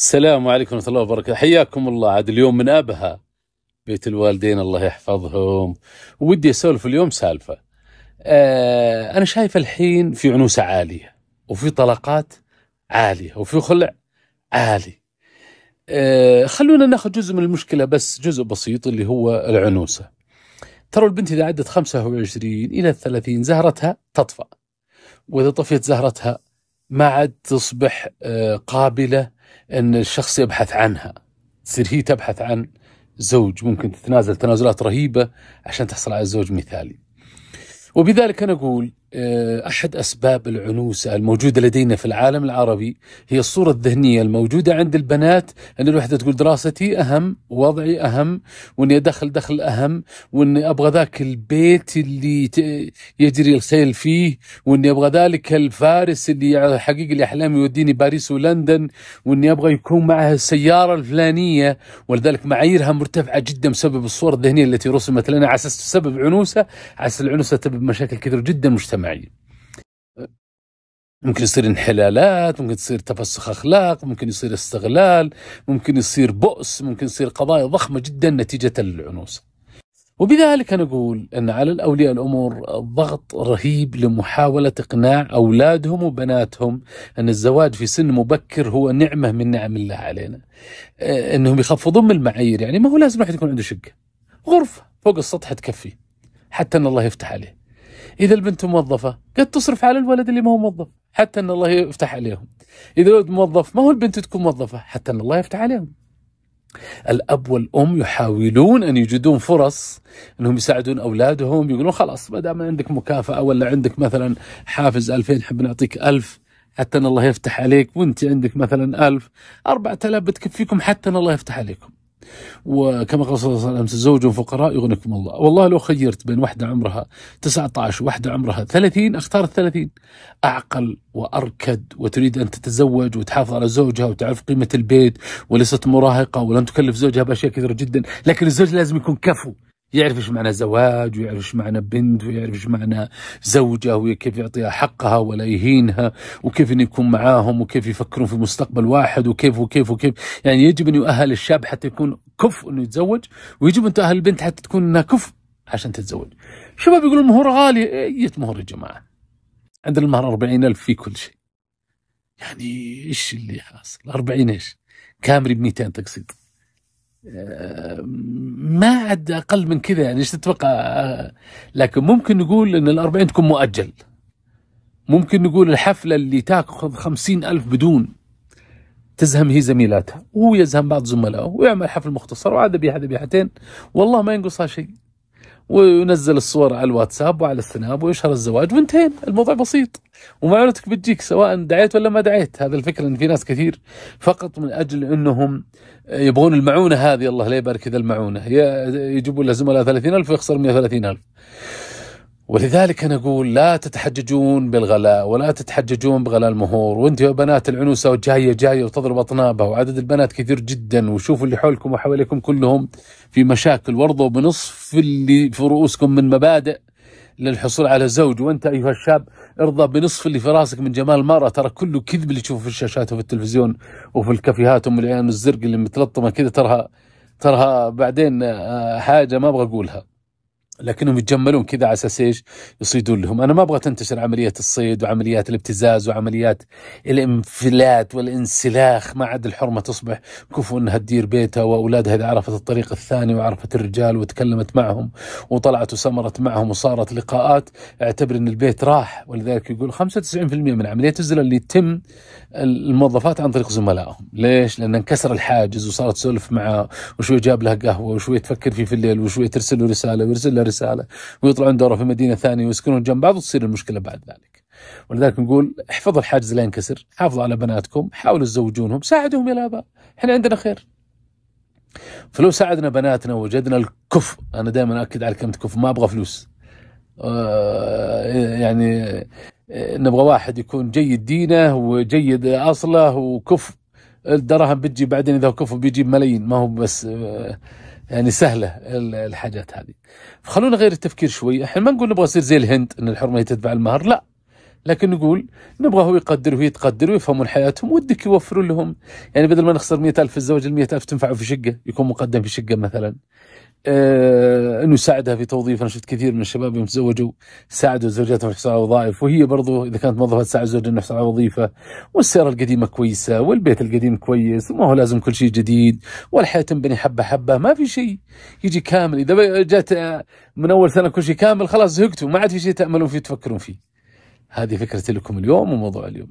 السلام عليكم ورحمة الله وبركاته حياكم الله عاد اليوم من أبها بيت الوالدين الله يحفظهم ودي أسولف اليوم سالفة آه أنا شايف الحين في عنوسة عالية وفي طلقات عالية وفي خلع عالي آه خلونا ناخذ جزء من المشكلة بس جزء بسيط اللي هو العنوسة ترى البنت إذا عدت 25 إلى 30 زهرتها تطفأ وإذا طفيت زهرتها ما عاد تصبح آه قابلة ان الشخص يبحث عنها تصير هي تبحث عن زوج ممكن تتنازل تنازلات رهيبه عشان تحصل على زوج مثالي وبذلك انا اقول آه، احد اسباب العنوسه الموجوده لدينا في العالم العربي هي الصوره الذهنيه الموجوده عند البنات ان الوحده تقول دراستي اهم ووضعي اهم واني ادخل دخل اهم واني ابغى ذاك البيت اللي يجري الخيل فيه واني ابغى ذلك الفارس اللي حقيقي الاحلام يوديني باريس ولندن واني ابغى يكون معها السياره الفلانيه ولذلك معاييرها مرتفعه جدا بسبب الصوره الذهنيه التي رسمت لنا على اساس تسبب عنوسه على اساس العنوسه تسبب مشاكل كثيره جدا مجتمع المجتمعيه ممكن يصير انحلالات ممكن يصير تفسخ اخلاق ممكن يصير استغلال ممكن يصير بؤس ممكن يصير قضايا ضخمه جدا نتيجه للعنوسة وبذلك نقول ان على الاولياء الامور ضغط رهيب لمحاوله اقناع اولادهم وبناتهم ان الزواج في سن مبكر هو نعمه من نعم الله علينا. آه، انهم يخفضون من المعايير يعني ما هو لازم واحد يكون عنده شقه. غرفه فوق السطح تكفي حتى ان الله يفتح عليه. اذا البنت موظفه قد تصرف على الولد اللي ما هو موظف حتى ان الله يفتح عليهم اذا الولد موظف ما هو البنت تكون موظفه حتى ان الله يفتح عليهم الاب والام يحاولون ان يجدون فرص انهم يساعدون اولادهم يقولون خلاص ما دام عندك مكافاه ولا عندك مثلا حافز 2000 نحب نعطيك 1000 حتى ان الله يفتح عليك وانت عندك مثلا 1000 4000 بتكفيكم حتى ان الله يفتح عليكم وكما قال صلى الله عليه وسلم تزوجوا فقراء يغنكم الله والله لو خيرت بين واحدة عمرها 19 واحدة عمرها 30 اختار الثلاثين أعقل وأركد وتريد أن تتزوج وتحافظ على زوجها وتعرف قيمة البيت وليست مراهقة ولن تكلف زوجها بأشياء كثيرة جدا لكن الزوج لازم يكون كفو يعرف ايش معنى زواج ويعرف ايش معنى بنت ويعرف ايش معنى زوجه وكيف يعطيها حقها ولا يهينها وكيف انه يكون معاهم وكيف يفكرون في مستقبل واحد وكيف وكيف وكيف يعني يجب ان يؤهل الشاب حتى يكون كف انه يتزوج ويجب ان تؤهل البنت حتى تكون انها كف عشان تتزوج شباب يقولون المهور غالي اي مهور يا جماعه عندنا المهر 40000 في كل شيء يعني ايش اللي حاصل 40 ايش كامري ب 200 تقسيط آه، ما عاد اقل من كذا يعني ايش تتوقع آه، لكن ممكن نقول ان الأربعين تكون مؤجل ممكن نقول الحفله اللي تاخذ خمسين ألف بدون تزهم هي زميلاتها وهو يزهم بعض زملائه ويعمل حفل مختصر وعاد بيها ذبيحتين والله ما ينقصها شيء وينزل الصور على الواتساب وعلى السناب ويشهر الزواج وانتهينا الموضوع بسيط ومعونتك بتجيك سواء دعيت ولا ما دعيت هذا الفكرة ان في ناس كثير فقط من اجل انهم يبغون المعونة هذه الله لا يبارك اذا المعونة يجيبوا له زملاء الف ويخسر 130000 ولذلك انا اقول لا تتحججون بالغلاء ولا تتحججون بغلاء المهور وانتم يا بنات العنوسه جايه جايه وتضرب اطنابها وعدد البنات كثير جدا وشوفوا اللي حولكم وحواليكم كلهم في مشاكل وارضوا بنصف اللي في رؤوسكم من مبادئ للحصول على زوج وانت ايها الشاب ارضى بنصف اللي في راسك من جمال المراه ترى كله كذب اللي تشوفه في الشاشات وفي التلفزيون وفي الكافيهات ام العيال الزرق اللي متلطمه كذا تراها تراها بعدين آه، حاجه ما ابغى اقولها لكنهم يتجملون كذا على اساس ايش؟ يصيدون لهم، انا ما ابغى تنتشر عمليه الصيد وعمليات الابتزاز وعمليات الانفلات والانسلاخ ما عاد الحرمه تصبح كفو انها تدير بيتها واولادها اذا عرفت الطريق الثاني وعرفت الرجال وتكلمت معهم وطلعت وسمرت معهم وصارت لقاءات اعتبر ان البيت راح ولذلك يقول 95% من عمليه الزلل اللي يتم الموظفات عن طريق زملائهم، ليش؟ لان انكسر الحاجز وصارت تسولف معه وشوي جاب لها قهوه وشوي تفكر فيه في الليل وشوي ترسل له رساله ويرسل له الرساله ويطلعون دوره في مدينه ثانيه ويسكنون جنب بعض وتصير المشكله بعد ذلك. ولذلك نقول احفظوا الحاجز لا ينكسر، حافظوا على بناتكم، حاولوا تزوجونهم، ساعدوهم يا الاباء، احنا عندنا خير. فلو ساعدنا بناتنا وجدنا الكف، انا دائما اكد على كلمه كف ما ابغى فلوس. آه، يعني آه، نبغى واحد يكون جيد دينه وجيد اصله وكف الدراهم بتجي بعدين اذا وقفوا بيجيب ملايين ما هو بس آه، يعني سهله الحاجات هذه فخلونا نغير التفكير شوي احنا ما نقول نبغى نصير زي الهند ان الحرمه هي تدفع المهر لا لكن نقول نبغى هو يقدر وهي تقدر ويفهمون حياتهم ودك يوفروا لهم يعني بدل ما نخسر مئة ألف في الزواج المئة ألف تنفعه في شقة يكون مقدم في شقة مثلا آه، انه يساعدها في توظيف انا شفت كثير من الشباب يوم تزوجوا ساعدوا زوجاتهم في حصول على وظائف وهي برضو اذا كانت موظفه تساعد زوجها انه يحصل على وظيفه والسياره القديمه كويسه والبيت القديم كويس وما هو لازم كل شيء جديد والحياه تنبني حبه حبه ما في شيء يجي كامل اذا جات من اول سنه كل شيء كامل خلاص زهقتوا ما عاد في شيء تاملون فيه تفكرون فيه هذه فكرتي لكم اليوم وموضوع اليوم